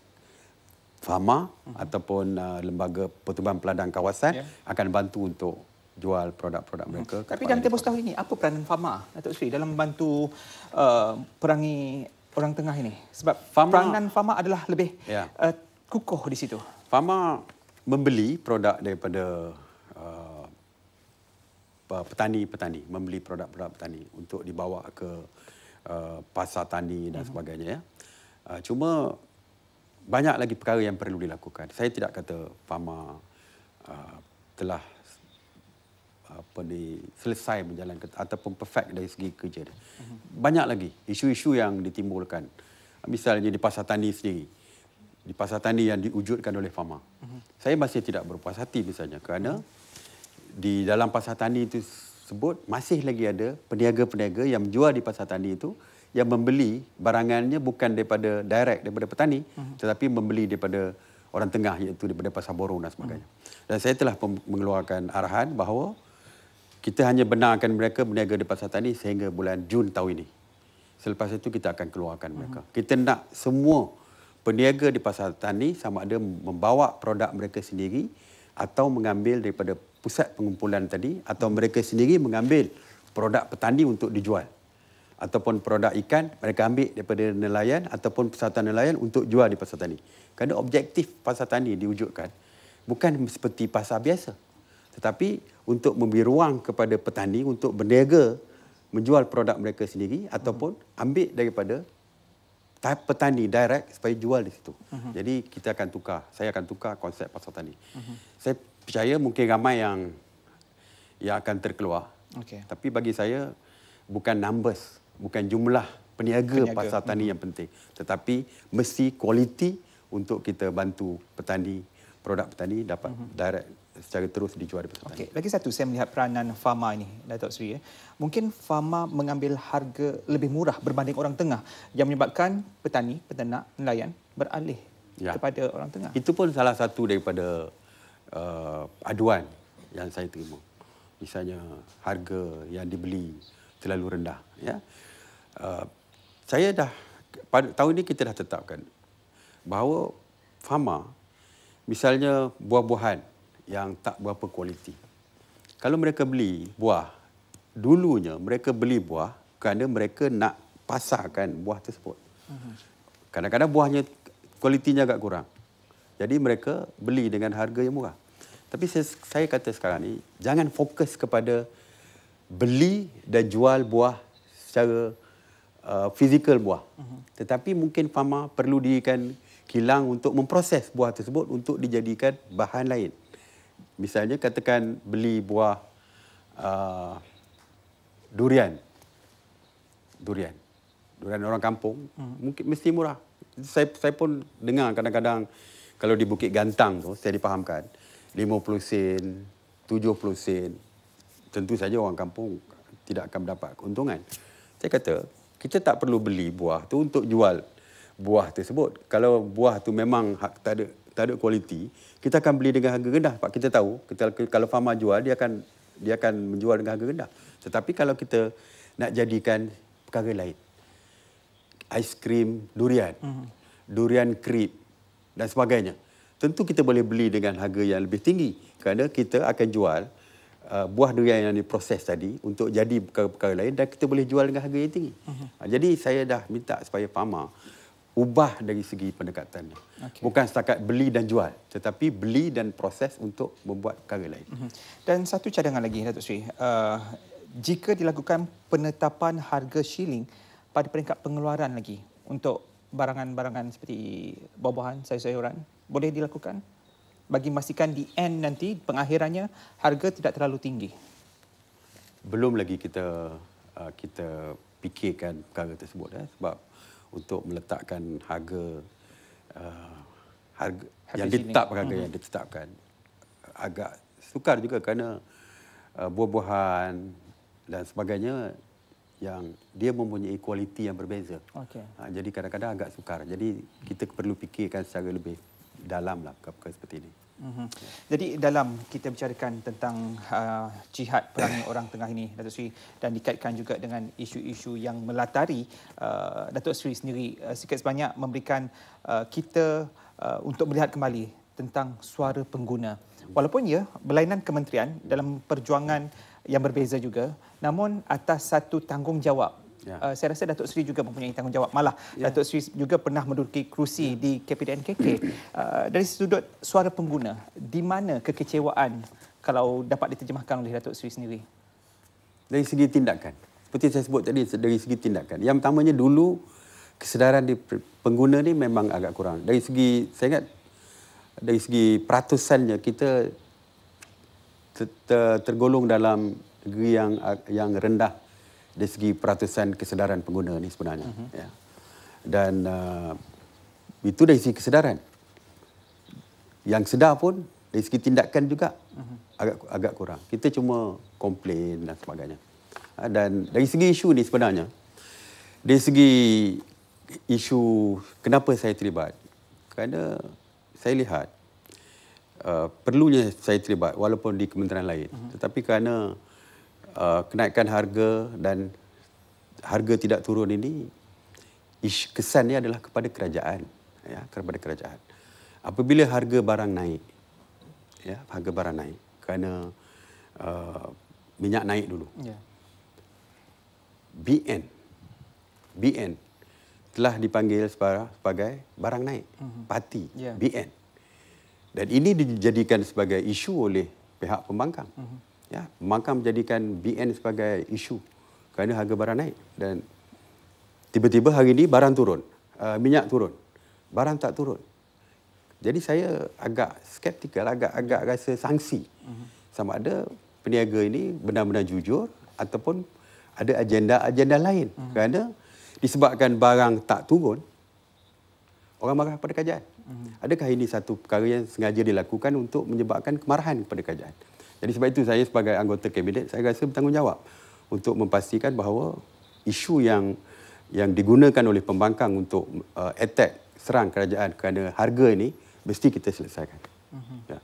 Fama uh mhm. -huh. ataupun uh, lembaga pertubuhan peladang kawasan yeah. akan bantu untuk jual produk-produk mhm. mereka. Hmm. Tapi dalam tempoh setahun ini, apa peranan Fama, Datuk Sri, dalam membantu uh, perangi orang tengah ini? Sebab Fama, peranan Fama adalah lebih yeah. uh, kukuh di situ. Fama membeli produk daripada petani-petani membeli produk-produk petani untuk dibawa ke uh, pasar tani dan mhm. sebagainya ya. Uh, cuma banyak lagi perkara yang perlu dilakukan. Saya tidak kata Fama uh, telah apa ni selesai menjalankan ataupun perfect dari segi kerja dia. Mhm. Banyak lagi isu-isu yang ditimbulkan. Misalnya di pasar tani sendiri. Di pasar tani yang diwujudkan oleh farma. Mhm. Saya masih tidak berpuas hati misalnya kerana uh-huh di dalam pasar tani itu sebut masih lagi ada peniaga-peniaga yang menjual di pasar tani itu yang membeli barangannya bukan daripada direct daripada petani uh-huh. tetapi membeli daripada orang tengah iaitu daripada pasar borong dan sebagainya. Uh-huh. Dan saya telah mengeluarkan arahan bahawa kita hanya benarkan mereka berniaga di pasar tani sehingga bulan Jun tahun ini. Selepas itu kita akan keluarkan mereka. Uh-huh. Kita nak semua peniaga di pasar tani sama ada membawa produk mereka sendiri atau mengambil daripada pusat pengumpulan tadi atau mereka sendiri mengambil produk petani untuk dijual ataupun produk ikan mereka ambil daripada nelayan ataupun persatuan nelayan untuk jual di pasar tani. Kerana objektif pasar tani diwujudkan bukan seperti pasar biasa tetapi untuk memberi ruang kepada petani untuk berniaga menjual produk mereka sendiri ataupun ambil daripada tahap petani direct supaya jual di situ. Uh-huh. Jadi kita akan tukar, saya akan tukar konsep pasar tani. Uh-huh. Saya percaya mungkin ramai yang yang akan terkeluar. Okay. Tapi bagi saya bukan numbers, bukan jumlah peniaga, peniaga. pasar tani hmm. yang penting, tetapi mesti kualiti untuk kita bantu petani, produk petani dapat hmm. direct secara terus dijual di pasar okay. tani. Lagi satu saya melihat peranan Fama ini, Datuk Sri. Ya. Mungkin Fama mengambil harga lebih murah berbanding orang tengah yang menyebabkan petani, peternak, nelayan beralih ya. kepada orang tengah. Itu pun salah satu daripada uh, aduan yang saya terima. Misalnya harga yang dibeli terlalu rendah. Ya. Uh, saya dah, pada tahun ini kita dah tetapkan bahawa Fama, misalnya buah-buahan yang tak berapa kualiti. Kalau mereka beli buah, dulunya mereka beli buah kerana mereka nak pasarkan buah tersebut. Mhm. Kadang-kadang buahnya kualitinya agak kurang. Jadi mereka beli dengan harga yang murah. Tapi saya, saya kata sekarang ni jangan fokus kepada beli dan jual buah secara uh, buah. Uh-huh. Tetapi mungkin farma perlu diikan kilang untuk memproses buah tersebut untuk dijadikan bahan lain. Misalnya katakan beli buah uh, durian. Durian. Durian orang kampung uh-huh. mungkin mesti murah. Saya saya pun dengar kadang-kadang kalau di Bukit Gantang tu saya dipahamkan 50 sen 70 sen tentu saja orang kampung tidak akan dapat keuntungan saya kata kita tak perlu beli buah tu untuk jual buah tersebut kalau buah tu memang tak ada tak ada kualiti kita akan beli dengan harga rendah Pak kita tahu kita, kalau farmer jual dia akan dia akan menjual dengan harga rendah tetapi kalau kita nak jadikan perkara lain aiskrim durian hmm. durian krip dan sebagainya. Tentu kita boleh beli dengan harga yang lebih tinggi kerana kita akan jual uh, buah durian yang diproses tadi untuk jadi perkara-perkara lain dan kita boleh jual dengan harga yang tinggi. Uh-huh. Jadi saya dah minta supaya Pama ubah dari segi pendekatan. Okay. Bukan setakat beli dan jual tetapi beli dan proses untuk membuat perkara lain. Uh-huh. Dan satu cadangan lagi Datuk Sri, uh, jika dilakukan penetapan harga shilling pada peringkat pengeluaran lagi untuk barangan-barangan seperti buah-buahan, sayur-sayuran boleh dilakukan bagi memastikan di end nanti pengakhirannya harga tidak terlalu tinggi. Belum lagi kita uh, kita fikirkan perkara tersebut eh sebab untuk meletakkan harga uh, harga Habis yang ditetapkan harga hmm. yang ditetapkan agak sukar juga kerana uh, buah-buahan dan sebagainya yang dia mempunyai kualiti yang berbeza. Okay. Ha, jadi kadang-kadang agak sukar. Jadi kita perlu fikirkan secara lebih dalam lah perkara seperti ini. Mm-hmm. Jadi dalam kita bicarakan tentang uh, jihad perang [coughs] orang tengah ini Datuk Sri dan dikaitkan juga dengan isu-isu yang melatari uh, Datuk Sri sendiri uh, ha, sikit sebanyak memberikan uh, kita uh, untuk melihat kembali tentang suara pengguna. Hmm. Walaupun ya berlainan kementerian dalam perjuangan yang berbeza juga namun atas satu tanggungjawab ya. uh, saya rasa Datuk Seri juga mempunyai tanggungjawab malah ya. Datuk Seri juga pernah menduduki kerusi ya. di KPDNKK uh, dari sudut suara pengguna di mana kekecewaan kalau dapat diterjemahkan oleh Datuk Seri sendiri dari segi tindakan seperti saya sebut tadi dari segi tindakan yang pertamanya dulu kesedaran di pengguna ni memang agak kurang dari segi saya ingat dari segi peratusannya kita ter, ter, tergolong dalam negeri yang yang rendah dari segi peratusan kesedaran pengguna ni sebenarnya. Uh mhm. -huh. ya. Dan uh, itu dari segi kesedaran. Yang sedar pun dari segi tindakan juga uh mhm. -huh. agak agak kurang. Kita cuma komplain dan sebagainya. Ha, dan dari segi isu ni sebenarnya, dari segi isu kenapa saya terlibat, kerana saya lihat uh, perlunya saya terlibat walaupun di kementerian lain. Uh-huh. Tetapi kerana uh, kenaikan harga dan harga tidak turun ini ish, kesannya adalah kepada kerajaan ya kepada kerajaan. Apabila harga barang naik ya harga barang naik kerana uh, minyak naik dulu. Ya. BN BN telah dipanggil sebagai barang naik. Uh-huh. Mhm. Parti ya. BN. Dan ini dijadikan sebagai isu oleh pihak pembangkang. Mhm. Ya, pembangkang menjadikan BN sebagai isu kerana harga barang naik dan tiba-tiba hari ini barang turun, eh, minyak turun, barang tak turun. Jadi saya agak skeptikal, agak-agak rasa sanksi mhm. sama ada peniaga ini benar-benar jujur ataupun ada agenda-agenda lain. Mhm. Kerana disebabkan barang tak turun, orang marah pada kajian. Mhm. Adakah ini satu perkara yang sengaja dilakukan untuk menyebabkan kemarahan kepada kerajaan? Jadi sebab itu saya sebagai anggota kabinet saya rasa bertanggungjawab untuk memastikan bahawa isu yang yang digunakan oleh pembangkang untuk uh, attack serang kerajaan kerana harga ini mesti kita selesaikan. Mm-hmm. Ya.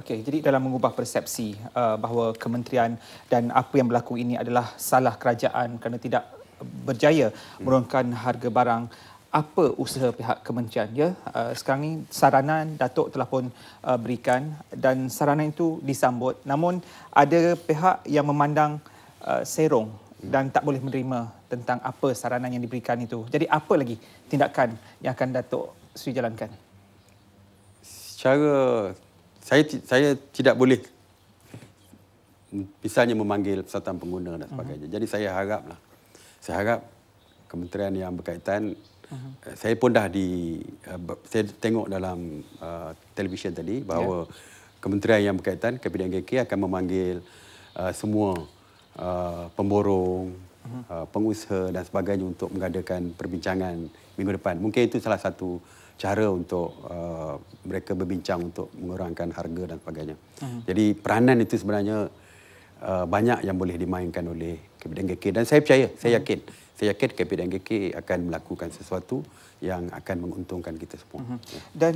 Okey, jadi dalam mengubah persepsi uh, bahawa kementerian dan apa yang berlaku ini adalah salah kerajaan kerana tidak berjaya hmm. menurunkan harga barang apa usaha pihak kementerian ya eh, sekarang ini saranan datuk telah pun eh, berikan dan saranan itu disambut namun ada pihak yang memandang eh, serong dan tak boleh menerima tentang apa saranan yang diberikan itu jadi apa lagi tindakan yang akan datuk sri jalankan secara saya saya tidak boleh misalnya memanggil persatuan pengguna dan mhm. sebagainya uh-huh. jadi saya haraplah saya harap kementerian yang berkaitan uh-huh. saya pun dah di uh, saya tengok dalam uh, televisyen tadi bahawa yeah. kementerian yang berkaitan Kabinet GK akan memanggil uh, semua uh, pemborong uh-huh. uh, pengusaha dan sebagainya untuk mengadakan perbincangan minggu depan mungkin itu salah satu cara untuk uh, mereka berbincang untuk mengurangkan harga dan sebagainya. Uh-huh. Jadi peranan itu sebenarnya uh, banyak yang boleh dimainkan oleh KBDNGK dan saya percaya, uh-huh. saya yakin saya yakin KP dan akan melakukan sesuatu yang akan menguntungkan kita semua. Mhm. Dan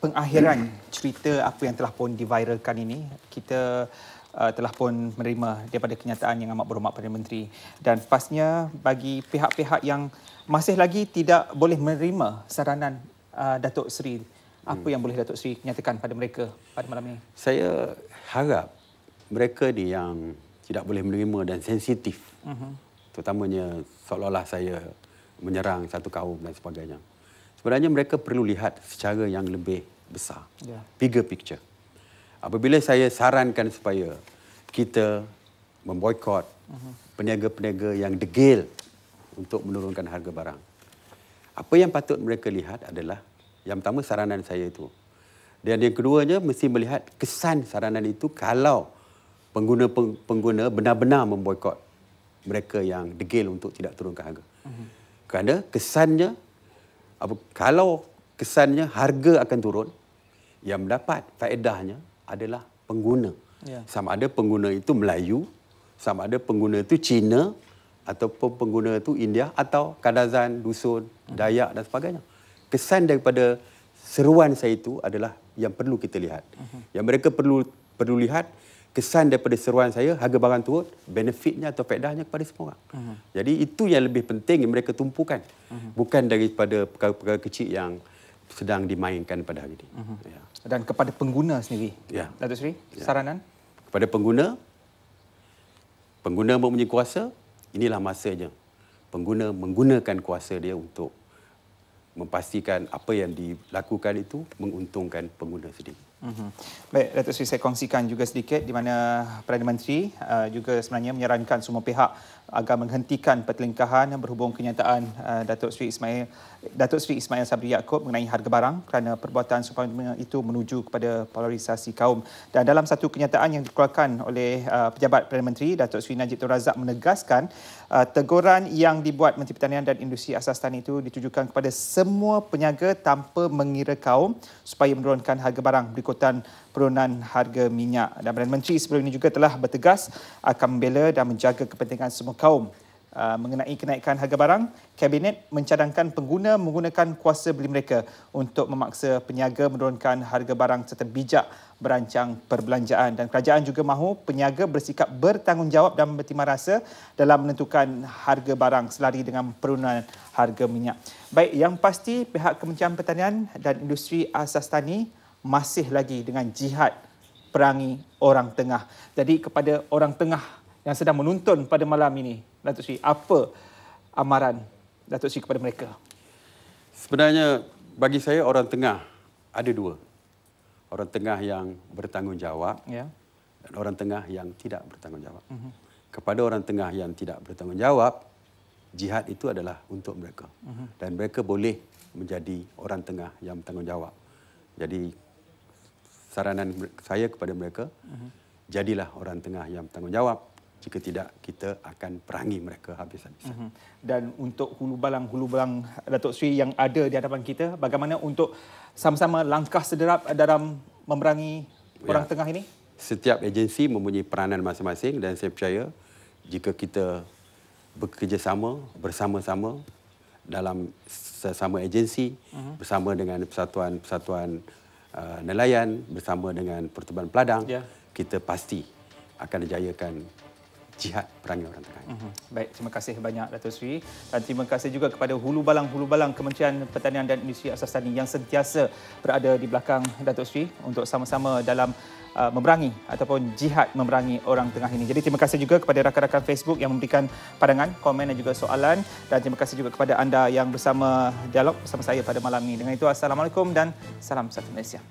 pengakhiran cerita apa yang telah pun diviralkan ini, kita uh, telah pun menerima daripada kenyataan yang amat berhormat Perdana Menteri. Dan pastinya bagi pihak-pihak yang masih lagi tidak boleh menerima saranan uh, Datuk Seri, apa hmm. yang boleh Datuk Seri nyatakan pada mereka pada malam ini? Saya harap mereka ni yang tidak boleh menerima dan sensitif uh-huh terutamanya seolah-olah saya menyerang satu kaum dan sebagainya. Sebenarnya mereka perlu lihat secara yang lebih besar. Yeah. Bigger picture. Apabila saya sarankan supaya kita memboikot uh -huh. peniaga-peniaga yang degil untuk menurunkan harga barang. Apa yang patut mereka lihat adalah yang pertama saranan saya itu. Dan yang keduanya mesti melihat kesan saranan itu kalau pengguna-pengguna benar-benar memboikot mereka yang degil untuk tidak turunkan harga. Mm-hmm. Kerana kesannya, apa, kalau kesannya harga akan turun, yang mendapat faedahnya adalah pengguna. Yeah. Sama ada pengguna itu Melayu, sama ada pengguna itu Cina, ataupun pengguna itu India, atau Kadazan, Dusun, Dayak dan sebagainya. Kesan daripada seruan saya itu adalah yang perlu kita lihat. Mhm. Yang mereka perlu perlu lihat kesan daripada seruan saya harga barang turun benefitnya atau pedahnya kepada semua orang. Uh-huh. Jadi itu yang lebih penting yang mereka tumpukan uh-huh. bukan daripada perkara-perkara kecil yang sedang dimainkan pada hari ini. Uh-huh. Ya. Dan kepada pengguna sendiri. Ya. Datuk Seri, ya. saranan kepada pengguna pengguna mempunyai kuasa inilah masanya pengguna menggunakan kuasa dia untuk memastikan apa yang dilakukan itu menguntungkan pengguna sendiri. Mm-hmm. Baik, Datuk Seri, saya kongsikan juga sedikit di mana Perdana Menteri uh, juga sebenarnya menyarankan semua pihak agar menghentikan pertelingkahan yang berhubung kenyataan uh, Datuk Seri Ismail Datuk Seri Ismail Sabri Yaakob mengenai harga barang kerana perbuatan supaya itu menuju kepada polarisasi kaum. Dan dalam satu kenyataan yang dikeluarkan oleh uh, Pejabat Perdana Menteri, Datuk Seri Najib Tun Razak menegaskan uh, teguran yang dibuat Menteri Pertanian dan Industri Asas Tani itu ditujukan kepada semua penyaga tanpa mengira kaum supaya menurunkan harga barang. Berikut angkutan penurunan harga minyak. Dan Perdana Menteri sebelum ini juga telah bertegas akan membela dan menjaga kepentingan semua kaum. Ah, mengenai kenaikan harga barang, Kabinet mencadangkan pengguna menggunakan kuasa beli mereka untuk memaksa peniaga menurunkan harga barang serta bijak berancang perbelanjaan. Dan kerajaan juga mahu peniaga bersikap bertanggungjawab dan bertimah rasa dalam menentukan harga barang selari dengan penurunan harga minyak. Baik, yang pasti pihak Kementerian Pertanian dan Industri Asas Tani masih lagi dengan jihad perangi orang tengah. Jadi kepada orang tengah yang sedang menonton pada malam ini, Datuk Sri, apa amaran Datuk Sri kepada mereka? Sebenarnya bagi saya orang tengah ada dua. Orang tengah yang bertanggungjawab ya. dan orang tengah yang tidak bertanggungjawab. Uh mhm. -huh. Kepada orang tengah yang tidak bertanggungjawab, jihad itu adalah untuk mereka. Uh mhm. -huh. Dan mereka boleh menjadi orang tengah yang bertanggungjawab. Jadi saranan saya kepada mereka, jadilah orang tengah yang bertanggungjawab. Jika tidak, kita akan perangi mereka habis-habisan. Mhm. Dan untuk hulu balang-hulu balang Datuk Sri yang ada di hadapan kita, bagaimana untuk sama-sama langkah sederap dalam memerangi orang ya. tengah ini? Setiap agensi mempunyai peranan masing-masing dan saya percaya jika kita bekerjasama bersama-sama dalam sesama agensi, uh mhm. -huh. bersama dengan persatuan-persatuan uh, nelayan bersama dengan Pertubuhan Peladang, ya. kita pasti akan dijayakan jihad perangai orang terkait. Mhm. Baik, terima kasih banyak Dato' Sri dan terima kasih juga kepada Hulu Balang-Hulu Balang Kementerian Pertanian dan Industri Asas Tani yang sentiasa berada di belakang Dato' Sri untuk sama-sama dalam uh, memerangi ataupun jihad memerangi orang tengah ini. Jadi terima kasih juga kepada rakan-rakan Facebook yang memberikan pandangan, komen dan juga soalan dan terima kasih juga kepada anda yang bersama dialog bersama saya pada malam ini. Dengan itu assalamualaikum dan salam satu Malaysia.